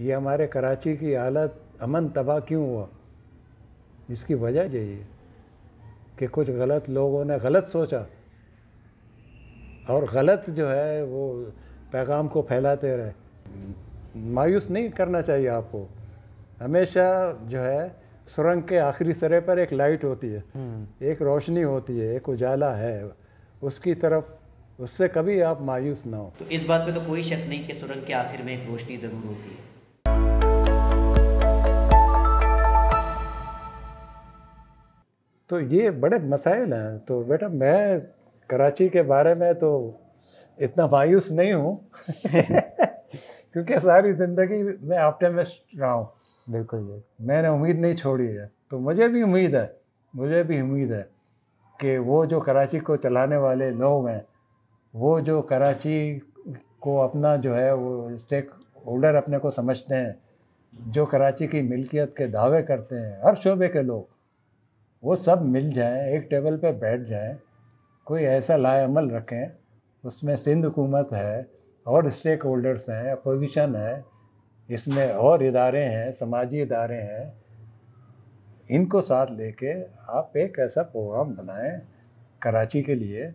ये हमारे कराची की हालत अमन तबाह क्यों हुआ इसकी वजह यही है कि कुछ गलत लोगों ने गलत सोचा और गलत जो है वो पैगाम को फैलाते रहे मायूस नहीं करना चाहिए आपको हमेशा जो है सुरंग के आखिरी सरे पर एक लाइट होती है हम्म। एक रोशनी होती है एक उजाला है उसकी तरफ उससे कभी आप मायूस ना हो तो इस बात पे तो कोई शक नहीं कि सुरंग के आखिर में एक रोशनी ज़रूर होती है तो ये बड़े मसाइल हैं तो बेटा मैं कराची के बारे में तो इतना मायूस नहीं हूँ क्योंकि सारी ज़िंदगी मैं ऑप्टिमिस्ट रहा हूँ बिल्कुल मैंने उम्मीद नहीं छोड़ी है तो मुझे भी उम्मीद है मुझे भी उम्मीद है कि वो जो कराची को चलाने वाले लोग हैं वो जो कराची को अपना जो है वो स्टेक होल्डर अपने को समझते हैं जो कराची की मिल्कियत के दावे करते हैं हर शोबे के लोग वो सब मिल जाएँ एक टेबल पे बैठ जाएँ कोई ऐसा लाल रखें उसमें सिंध हुकूमत है और स्टेक होल्डर्स हैं अपोजिशन है इसमें और इदारे हैं समाजी इदारे हैं इनको साथ लेके आप एक ऐसा प्रोग्राम बनाएं कराची के लिए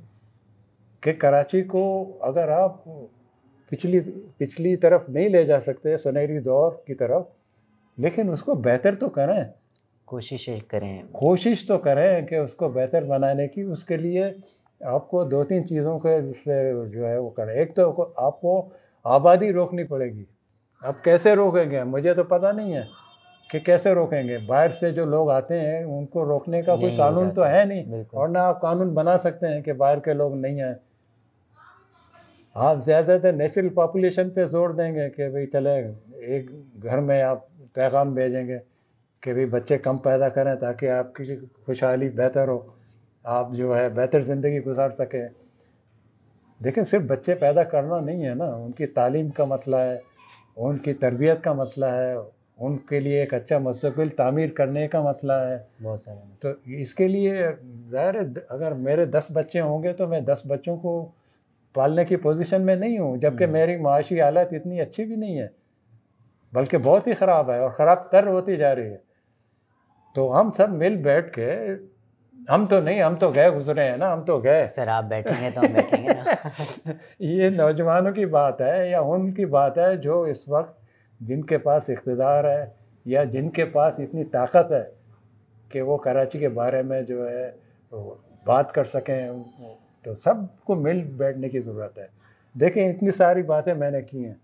कि कराची को अगर आप पिछली पिछली तरफ नहीं ले जा सकते सुनहरी दौर की तरफ लेकिन उसको बेहतर तो करें कोशिश करें कोशिश तो करें कि उसको बेहतर बनाने की उसके लिए आपको दो तीन चीज़ों के जिससे जो है वो करें एक तो आपको आबादी रोकनी पड़ेगी आप कैसे रोकेंगे मुझे तो पता नहीं है कि कैसे रोकेंगे बाहर से जो लोग आते हैं उनको रोकने का कोई कानून तो है नहीं और ना आप कानून बना सकते हैं कि बाहर के लोग नहीं आए आप ज़्यादातर नेचुरल पॉपुलेशन पे जोर देंगे कि भाई चले एक घर में आप पैगाम भेजेंगे कि भाई बच्चे कम पैदा करें ताकि आपकी खुशहाली बेहतर हो आप जो है बेहतर ज़िंदगी गुजार सकें देखें सिर्फ बच्चे पैदा करना नहीं है ना उनकी तालीम का मसला है उनकी तरबियत का मसला है उनके लिए एक अच्छा मुस्तबिल तामीर करने का मसला है बहुत सारे तो इसके लिए ज़ाहिर है अगर मेरे दस बच्चे होंगे तो मैं दस बच्चों को पालने की पोजीशन में नहीं हूँ जबकि हम्म। मेरी माशी हालत इतनी अच्छी भी नहीं है बल्कि बहुत ही ख़राब है और ख़राब तर होती जा रही है तो हम सब मिल बैठ के हम तो नहीं हम तो गए गुजरे हैं ना हम तो गए सर आप बैठेंगे तो हम बैठेंगे ना ये नौजवानों की बात है या उनकी बात है जो इस वक्त जिनके पास इकतदार है या जिनके पास इतनी ताकत है कि वो कराची के बारे में जो है बात कर सकें तो सबको मिल बैठने की ज़रूरत है देखें इतनी सारी बातें मैंने की हैं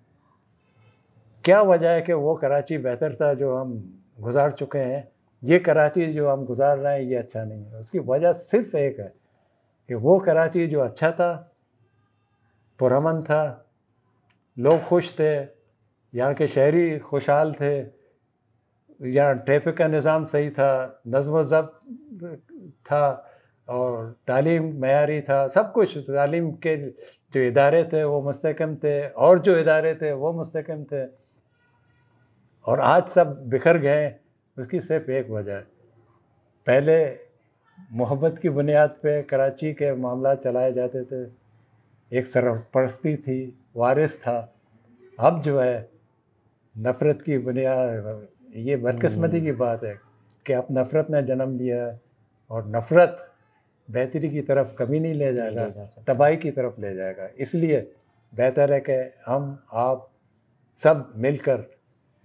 क्या वजह है कि वो कराची बेहतर था जो हम गुजार चुके हैं ये कराची जो हम गुजार रहे हैं ये अच्छा नहीं है उसकी वजह सिर्फ एक है कि वो कराची जो अच्छा था पुरमन था लोग खुश थे यहाँ के शहरी खुशहाल थे यहाँ ट्रैफिक का निज़ाम सही था नज़म जब्त था और तालीम मैारी था सब कुछ तालीम के जो इदारे थे वो मस्तकम थे और जो इदारे थे वो मस्तकम थे और आज सब बिखर गए उसकी सिर्फ एक वजह पहले मोहब्बत की बुनियाद पे कराची के मामला चलाए जाते थे एक सरपरस्ती थी वारिस था अब जो है नफ़रत की बुनियाद ये बदकस्मती की हम्म। बात है कि अब नफ़रत ने जन्म लिया है और नफ़रत बेहतरी की तरफ कभी नहीं ले जाएगा तबाही की तरफ ले जाएगा इसलिए बेहतर है कि हम आप सब मिलकर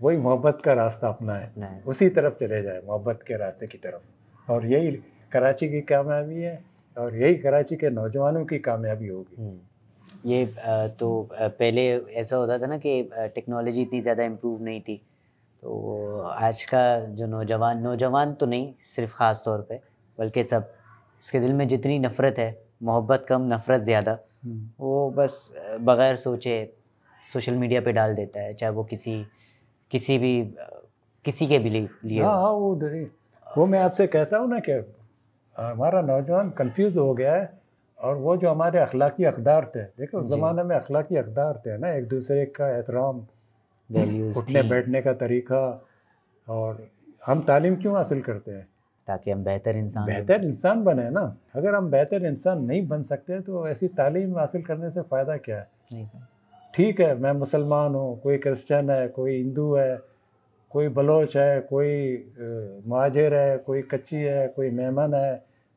वही मोहब्बत का रास्ता है उसी तरफ चले जाए मोहब्बत के रास्ते की तरफ और यही कराची की कामयाबी है और यही कराची के नौजवानों की कामयाबी होगी हम्म। ये तो पहले ऐसा होता था ना कि टेक्नोलॉजी इतनी ज़्यादा इम्प्रूव नहीं थी तो आज का जो नौजवान नौजवान तो नहीं सिर्फ ख़ास तौर पे बल्कि सब उसके दिल में जितनी नफ़रत है मोहब्बत कम नफ़रत ज़्यादा हम्म। वो बस बग़ैर सोचे सोशल मीडिया पे डाल देता है चाहे वो किसी किसी भी किसी के भी लिए हाँ हाँ वो वो मैं आपसे कहता हूँ ना कि हमारा नौजवान कंफ्यूज हो गया है और वो जो हमारे अखलाकी अकदार थे देखो उस ज़माने में अखलाकी अकदार थे ना एक दूसरे का एहतराम उठने बैठने का तरीका और हम तालीम क्यों हासिल करते हैं ताकि हम बेहतर इंसान बेहतर इंसान बने ना अगर हम बेहतर इंसान नहीं बन सकते तो ऐसी तालीम हासिल करने से फ़ायदा क्या है ठीक है मैं मुसलमान हूँ कोई क्रिश्चन है कोई हिंदू है कोई बलोच है कोई माजिर है कोई कच्ची है कोई मेहमान है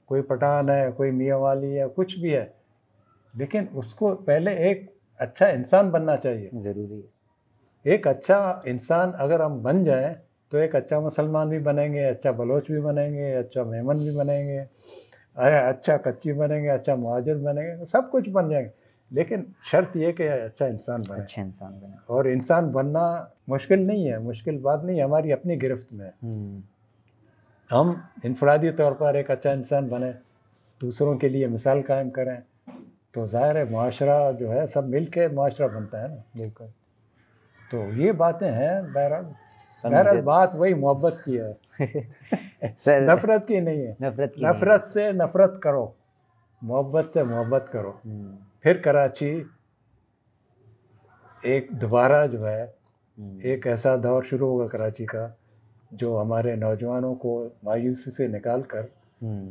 कोई पठान है कोई मियाँ वाली है कुछ भी है लेकिन उसको पहले एक अच्छा इंसान बनना चाहिए ज़रूरी है एक अच्छा इंसान अगर हम बन जाएं तो एक अच्छा मुसलमान भी बनेंगे अच्छा बलोच भी बनेंगे अच्छा मेहमान भी बनेंगे अरे अच्छा कच्ची बनेंगे अच्छा महाजर बनेंगे सब कुछ बन जाएंगे लेकिन शर्त यह कि अच्छा इंसान बने अच्छा इंसान बने और इंसान बनना मुश्किल नहीं है मुश्किल बात नहीं हमारी अपनी गिरफ्त में हम्म। हम इनफरादी तौर पर एक अच्छा इंसान बने दूसरों के लिए मिसाल कायम करें तो ज़ाहिर है माशरा जो है सब मिल के माशरा बनता है ना बिल्कुल तो ये बातें हैं बहरहाल बहरहाल बात वही मोहब्बत की है नफरत की नहीं है नफरत की नफरत से नफरत करो मोहब्बत से मोहब्बत करो हम्म। फिर कराची एक दोबारा जो है हम्म। एक ऐसा दौर शुरू होगा कराची का जो हमारे नौजवानों को मायूसी से निकाल कर हम्म।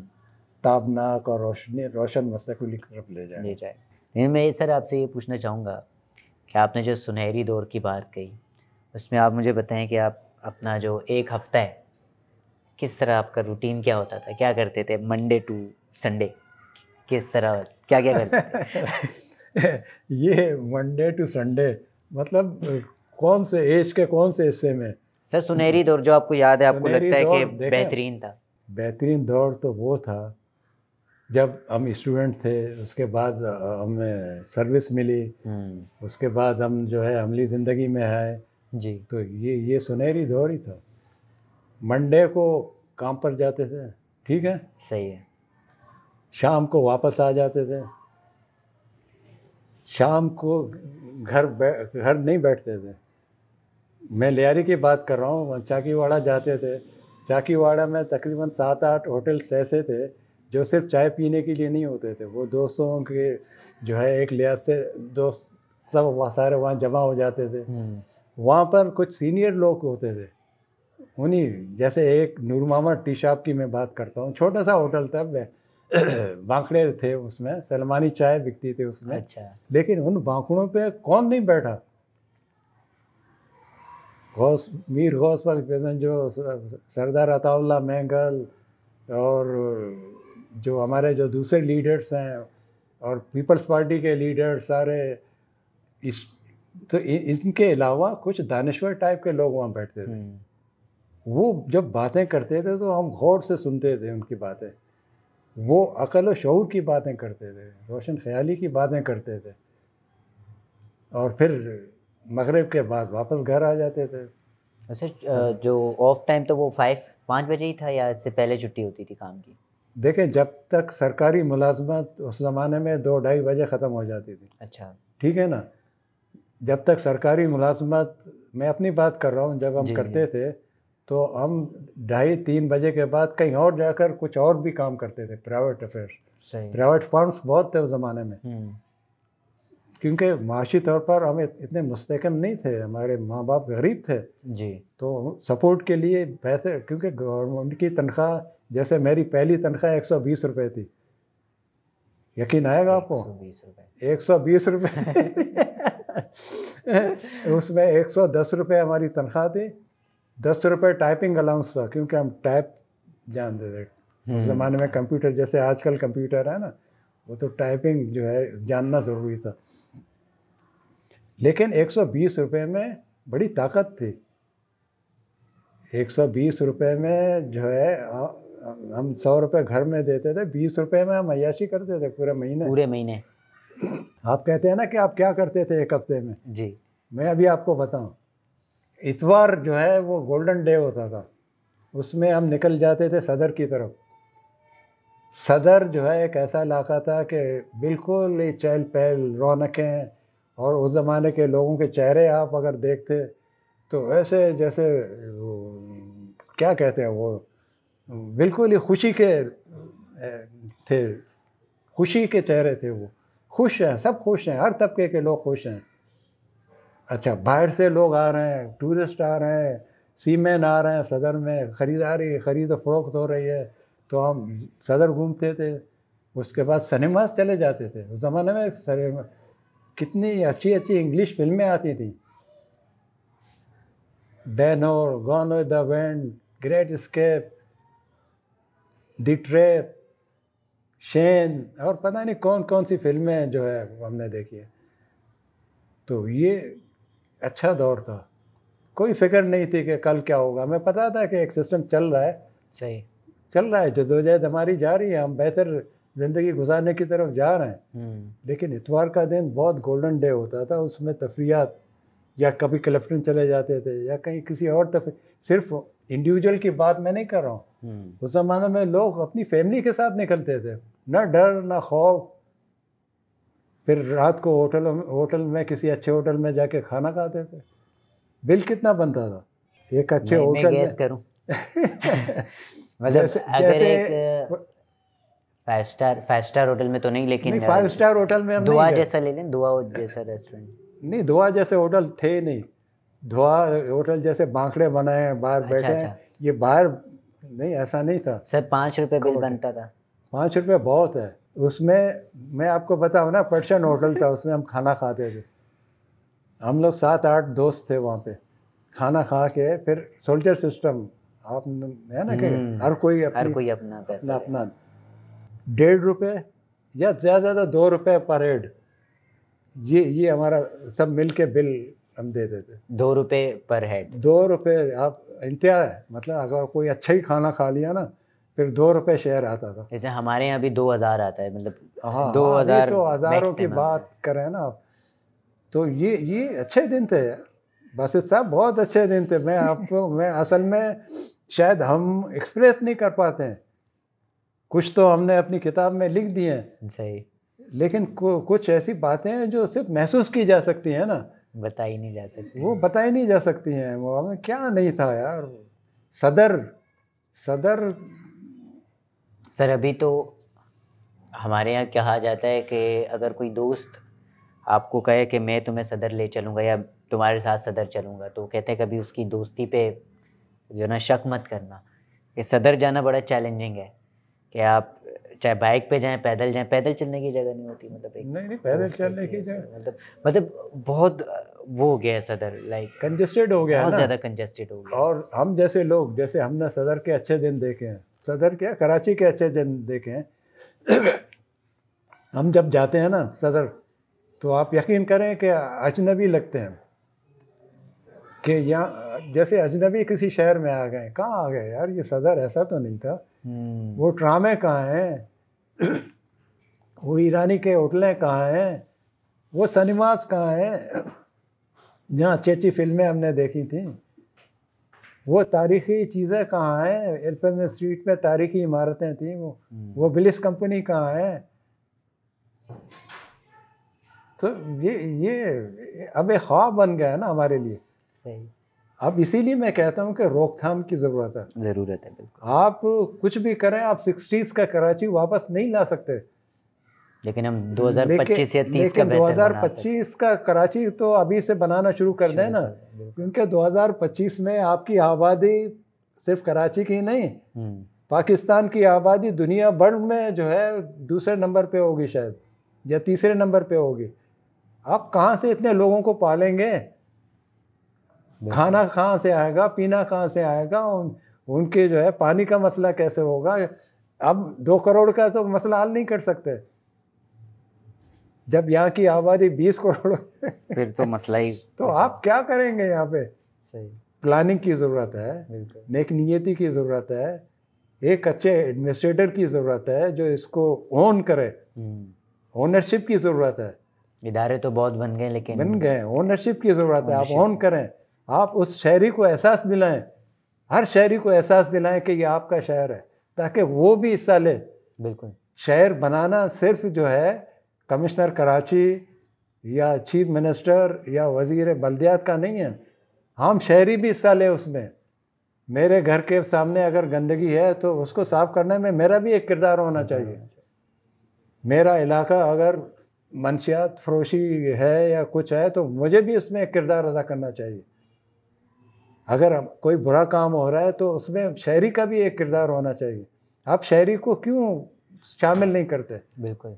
ताबनाक और रोशनी रोशन मस्तकुल की तरफ ले जाए ले जाए लेकिन मैं ये सर आपसे ये पूछना चाहूँगा कि आपने जो सुनहरी दौर की बात कही उसमें आप मुझे बताएं कि आप अपना जो एक हफ्ता है किस तरह आपका रूटीन क्या होता था क्या करते थे मंडे टू संडे किस तरह क्या क्या करते ये मंडे टू संडे मतलब कौन से एज के कौन से हिस्से में सर सुनहरी दौर जो आपको याद है आपको लगता है कि बेहतरीन था बेहतरीन दौर तो वो था जब हम स्टूडेंट थे उसके बाद हमें सर्विस मिली हम्म। उसके बाद हम जो है अमली ज़िंदगी में आए जी तो ये ये सुनहरी दौर ही था मंडे को काम पर जाते थे ठीक है सही है शाम को वापस आ जाते थे शाम को घर घर नहीं बैठते थे मैं लियारी की बात कर रहा हूँ चाकीवाड़ा जाते थे चाकीवाड़ा में तकरीबन सात आठ होटल्स ऐसे थे जो सिर्फ चाय पीने के लिए नहीं होते थे वो दोस्तों के जो है एक लिहाज से दोस्त सब सारे वहाँ जमा हो जाते थे हम्म। वहाँ पर कुछ सीनियर लोग होते थे उन्हीं जैसे एक नूरमामा टी शॉप की मैं बात करता हूँ छोटा सा होटल था बांकड़े थे उसमें सलमानी चाय बिकती थी उसमें अच्छा लेकिन उन बांकड़ों पे कौन नहीं बैठा गौस मीर गौस पर फैसन जो सरदार अताउल्ला मैंगल और जो हमारे जो दूसरे लीडर्स हैं और पीपल्स पार्टी के लीडर सारे इस तो इनके अलावा कुछ दानश्वर टाइप के लोग वहाँ बैठते थे हम्म। वो जब बातें करते थे तो हम गौर से सुनते थे उनकी बातें वो अकल व शूर की बातें करते थे रोशन ख्याली की बातें करते थे और फिर मगरब के बाद वापस घर आ जाते थे अच्छा जो ऑफ टाइम तो वो फाइव पाँच बजे ही था या इससे पहले छुट्टी होती थी काम की देखें जब तक सरकारी मुलाजमत उस ज़माने में दो ढाई बजे ख़त्म हो जाती थी अच्छा ठीक है ना जब तक सरकारी मुलाजमत मैं अपनी बात कर रहा हूँ जब हम करते थे तो हम ढाई तीन बजे के बाद कहीं और जाकर कुछ और भी काम करते थे प्राइवेट अफेयर प्राइवेट फर्म्स बहुत थे उस ज़माने में हम्म। क्योंकि माशी तौर पर हम इतने मुस्तकम नहीं थे हमारे माँ बाप गरीब थे जी तो सपोर्ट के लिए पैसे क्योंकि गवर्नमेंट की तनख्वाह जैसे मेरी पहली तनख्वाह एक सौ बीस रुपये थी यकीन आएगा आपको एक सौ बीस रुपये उसमें एक सौ दस रुपये हमारी तनख्वाह थी दस रुपये टाइपिंग अलाउंस था क्योंकि हम टाइप जानते थे उस हम्म। ज़माने में कंप्यूटर जैसे आजकल कंप्यूटर है ना वो तो टाइपिंग जो है जानना ज़रूरी था लेकिन बीस रुपये में बड़ी ताकत थी बीस रुपये में जो है हम सौ रुपये घर में देते थे बीस रुपये में हम अयाशी करते थे पूरे महीने पूरे महीने आप कहते हैं ना कि आप क्या करते थे एक हफ्ते में जी मैं अभी आपको बताऊं इतवार जो है वो गोल्डन डे होता था उसमें हम निकल जाते थे सदर की तरफ सदर जो है एक ऐसा इलाका था कि बिल्कुल ही चहल पहल रौनकें और उस ज़माने के लोगों के चेहरे आप अगर देखते तो ऐसे जैसे क्या कहते हैं वो बिल्कुल ही खुशी के थे खुशी के चेहरे थे वो खुश हैं सब खुश हैं हर तबके के लोग खुश हैं अच्छा बाहर से लोग आ रहे हैं टूरिस्ट आ रहे हैं सीमेन आ रहे हैं सदर में ख़रीदारी ख़रीद फरोख्त हो रही है तो हम सदर घूमते थे उसके बाद सिनेमाज चले जाते थे उस ज़माने में कितनी अच्छी अच्छी इंग्लिश फिल्में आती थी Ben Hur gone with the great escape the trap Shane और पता नहीं कौन कौन सी फिल्में जो है हमने देखी है तो ये अच्छा दौर था कोई फिक्र नहीं थी कि कल क्या होगा हमें पता था कि एक सिस्टम चल रहा है सही चल रहा है जदोजहद हमारी जा रही है हम बेहतर ज़िंदगी गुजारने की तरफ जा रहे हैं हम्म। लेकिन इतवार का दिन बहुत गोल्डन डे होता था उसमें तफरियात या कभी कलेक्टर चले जाते थे या कहीं किसी और तफरी सिर्फ इंडिविजुअल की बात मैं नहीं कर रहा हूँ हम्म। उस ज़माने में लोग अपनी फैमिली के साथ निकलते थे ना डर ना खौफ फिर रात को होटल होटल में किसी अच्छे होटल में जाके खाना खाते थे बिल कितना बनता था एक अच्छे होटल में करूं मतलब जैसे, five star five star hotel में तो नहीं लेकिन फाइव स्टार होटल में दुआ जैसा ले लें दुआ जैसा रेस्टोरेंट नहीं दुआ जैसे होटल थे नहीं धुआ होटल जैसे बांकड़े बनाए हैं बाहर अच्छा, बैठे अच्छा। ये बाहर नहीं ऐसा नहीं था सर पाँच रुपये बिल बनता था पाँच रुपये बहुत है उसमें मैं आपको बताऊँ ना पर्शियन होटल था उसमें हम खाना खाते थे हम लोग सात आठ दोस्त थे वहाँ पे खाना खा के फिर सोल्जर सिस्टम आप है ना कि हम्म। हर कोई हर कोई अपना अपना अपना डेढ़ रुपये या ज़्यादा ज़्यादा दो रुपये पर हेड ये ये हमारा सब मिल के बिल हम दे देते दो रुपये पर हेड दो रुपये आप इंतहा है मतलब अगर कोई अच्छा ही खाना खा लिया ना फिर दो रुपए शेयर आता था जैसे हमारे यहाँ भी दो हज़ार आता है मतलब हाँ, दो हाँ, हज़ार तो हज़ारों की बात करें ना आप तो ये ये अच्छे दिन थे बासित साहब बहुत अच्छे दिन थे मैं आपको मैं असल में शायद हम एक्सप्रेस नहीं कर पाते हैं कुछ तो हमने अपनी किताब में लिख दिए हैं सही लेकिन कुछ ऐसी बातें हैं जो सिर्फ महसूस की जा सकती हैं ना बताई नहीं जा सकती वो बताई नहीं जा सकती हैं वो हमें क्या नहीं था यार सदर सदर सर अभी तो हमारे यहाँ कहा जाता है कि अगर कोई दोस्त आपको कहे कि मैं तुम्हें सदर ले चलूँगा या तुम्हारे साथ सदर चलूँगा तो कहते हैं कभी उसकी दोस्ती पे जो ना शक मत करना कि सदर जाना बड़ा चैलेंजिंग है कि आप चाहे बाइक पे जाएं पैदल जाएं पैदल चलने की जगह नहीं होती मतलब एक नहीं नहीं पैदल चलने की जगह मतलब मतलब बहुत वो हो गया सदर लाइक कंजेस्टेड हो गया बहुत ज़्यादा कंजेस्टेड हो गया और हम जैसे लोग जैसे हमने सदर के अच्छे दिन देखे हैं सदर क्या कराची के अच्छे जन देखे हैं हम जब जाते हैं ना सदर तो आप यकीन करें कि अजनबी लगते हैं कि यहाँ जैसे अजनबी किसी शहर में आ गए कहाँ आ गए यार ये सदर ऐसा तो नहीं था हम्म। वो ड्रामे कहाँ हैं वो ईरानी के होटलें कहाँ हैं वो सनीमाज कहाँ हैं जहाँ अच्छी अच्छी फिल्में हमने देखी थी वो तारीखी चीज़ें कहाँ हैं एल्फेन स्ट्रीट में तारीखी इमारतें थी वो हम्म। वो बिलिस कंपनी कहाँ है तो ये ये अब एक ख्वाब बन गया है ना हमारे लिए अब इसीलिए मैं कहता हूँ कि रोकथाम की ज़रूरत है ज़रूरत है बिल्कुल आप कुछ भी करें आप सिक्सटीज़ का कराची वापस नहीं ला सकते लेकिन हम 2025 से 30 का हजार 2025 का कराची तो अभी से बनाना शुरू कर दें ना क्योंकि 2025 में आपकी आबादी सिर्फ कराची की नहीं हम्म। पाकिस्तान की आबादी दुनिया भर में जो है दूसरे नंबर पे होगी शायद या तीसरे नंबर पे होगी आप कहाँ से इतने लोगों को पालेंगे खाना कहाँ से आएगा पीना कहाँ से आएगा उन, उनके जो है पानी का मसला कैसे होगा अब दो करोड़ का तो मसला हल नहीं कर सकते जब यहाँ की आबादी बीस करोड़ फिर तो मसला ही तो आप क्या करेंगे यहाँ पे सही प्लानिंग की ज़रूरत है नेक नियति की ज़रूरत है एक अच्छे एडमिनिस्ट्रेटर की ज़रूरत है जो इसको ओन करे ओनरशिप हम्म। की ज़रूरत है इदारे तो बहुत बन गए लेकिन बन गए ओनरशिप की ज़रूरत है आप ओन करें आप उस शहरी को एहसास दिलाएं हर शहरी को एहसास दिलाएं कि ये आपका शहर है ताकि वो भी हिस्सा ले बिल्कुल शहर बनाना सिर्फ जो है कमिश्नर कराची या चीफ मिनिस्टर या वजीर बल्दियात का नहीं है हम शहरी भी हिस्सा लें उसमें मेरे घर के सामने अगर गंदगी है तो उसको साफ़ करने में मेरा भी एक किरदार होना चाहिए मेरा इलाका अगर मनशियात फरोशी है या कुछ है तो मुझे भी उसमें एक किरदार अदा करना चाहिए अगर कोई बुरा काम हो रहा है तो उसमें शहरी का भी एक किरदार होना चाहिए आप शहरी को क्यों शामिल नहीं करते बिल्कुल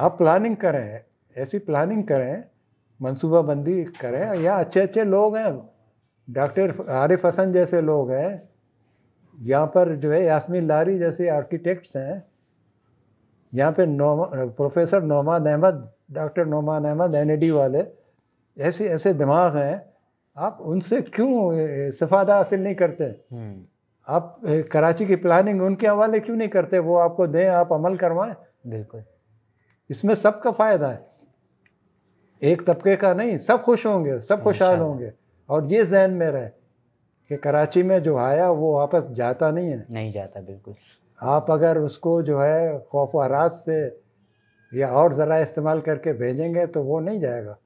आप प्लानिंग करें ऐसी प्लानिंग करें मनसूबाबंदी करें या अच्छे अच्छे लोग हैं डॉक्टर आरिफ हसन जैसे लोग हैं यहाँ पर जो है यासमी लारी जैसे आर्किटेक्ट्स हैं यहाँ पे नोमा प्रोफेसर नोमान अहमद डॉक्टर नोमान अहमद एन वाले ऐसे ऐसे दिमाग हैं आप उनसे क्यों सफादा हासिल नहीं करते हम्म। आप कराची की प्लानिंग उनके हवाले क्यों नहीं करते वो आपको दें आप अमल करवाएं बिल्कुल इसमें सबका फ़ायदा है एक तबके का नहीं सब खुश होंगे सब खुशहाल होंगे और ये जहन में रहे कि कराची में जो आया वो वापस जाता नहीं है नहीं जाता बिल्कुल आप अगर उसको जो है खौफ हरास से या और ज़रा इस्तेमाल करके भेजेंगे तो वो नहीं जाएगा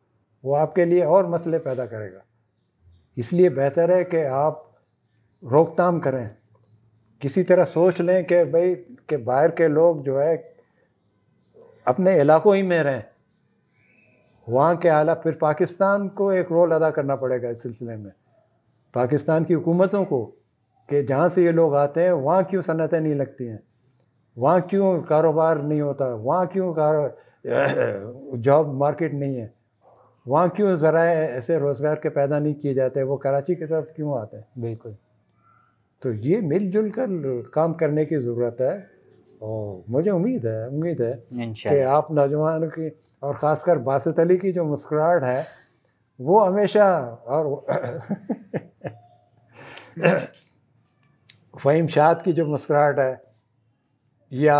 वो आपके लिए और मसले पैदा करेगा इसलिए बेहतर है कि आप रोकथाम करें किसी तरह सोच लें कि भाई के बाहर के लोग जो है अपने इलाकों ही में रहें वहाँ के आला फिर पाकिस्तान को एक रोल अदा करना पड़ेगा इस सिलसिले में पाकिस्तान की हुकूमतों को कि जहाँ से ये लोग आते हैं वहाँ क्यों सनतें नहीं लगती हैं वहाँ क्यों कारोबार नहीं होता वहाँ क्यों जॉब मार्केट नहीं है वहाँ क्यों ज़रा ऐसे रोज़गार के पैदा नहीं किए जाते वो कराची की तरफ क्यों आते हैं बिल्कुल तो ये मिलजुल कर काम करने की ज़रूरत है मुझे उम्मीद है उम्मीद है कि आप नौजवान की और ख़ासकर बासत अली की जो मुस्कुराहट है वो हमेशा और फ़हीम शाद की जो मुस्कुराहट है या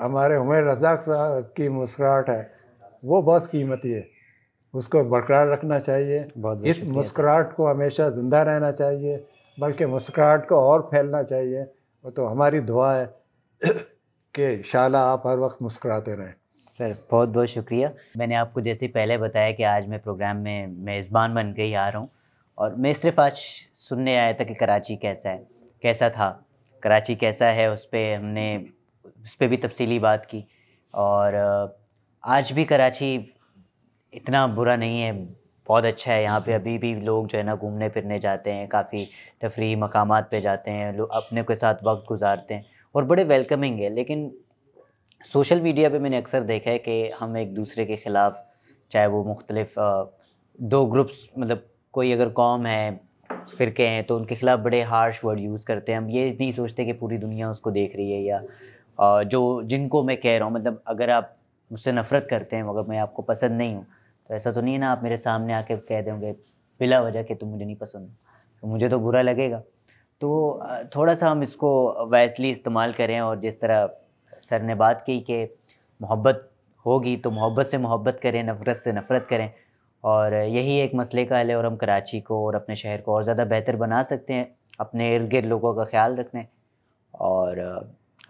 हमारे हमेर रजाक साहब की मुस्कुराहट है वो बहुत कीमती है उसको बरकरार रखना चाहिए बहुत इस मुस्कुराहट को हमेशा ज़िंदा रहना चाहिए बल्कि मुस्कुराहट को और फैलना चाहिए वो तो हमारी दुआ है कि शाला आप हर वक्त मुस्कराते रहें सर बहुत बहुत शुक्रिया मैंने आपको जैसे पहले बताया कि आज मैं प्रोग्राम में मेज़बान बन के ही आ रहा हूँ और मैं सिर्फ आज सुनने आया था कि कराची कैसा है कैसा था कराची कैसा है उस पर हमने उस पर भी तफसीली बात की और आज भी कराची इतना बुरा नहीं है बहुत अच्छा है यहाँ पे अभी भी लोग जो है ना घूमने फिरने जाते हैं काफ़ी तफरी मकाम पे जाते हैं लोग अपने के साथ वक्त गुजारते हैं और बड़े वेलकमिंग है लेकिन सोशल मीडिया पे मैंने अक्सर देखा है कि हम एक दूसरे के ख़िलाफ़ चाहे वो मुख्तलिफ दो ग्रुप्स मतलब कोई अगर कौम है फ़िरके हैं तो उनके ख़िलाफ़ बड़े हार्श वर्ड यूज़ करते हैं हम ये नहीं सोचते कि पूरी दुनिया उसको देख रही है या जो जिनको मैं कह रहा हूँ मतलब अगर आप मुझसे नफ़रत करते हैं मगर मैं आपको पसंद नहीं हूँ तो ऐसा तो नहीं है ना आप मेरे सामने आके कह देंगे बिला वजह कि तुम मुझे नहीं पसंद तो मुझे तो बुरा लगेगा तो थोड़ा सा हम इसको वैसली इस्तेमाल करें और जिस तरह सर ने बात की कि मोहब्बत होगी तो मोहब्बत से मोहब्बत करें नफ़रत से नफ़रत करें और यही एक मसले का हल है और हम कराची को और अपने शहर को और ज़्यादा बेहतर बना सकते हैं अपने इर्द गिर्द लोगों का ख्याल रखने और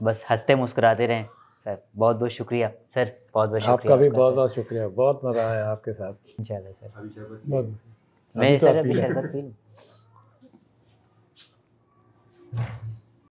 बस हंसते मुस्कुराते रहें सर बहुत बहुत शुक्रिया सर बहुत बहुत आपका भी बहुत बहुत शुक्रिया बहुत मज़ा आया आपके साथ इन सर मैं सर अभी शरबत पी लूँ Thank you.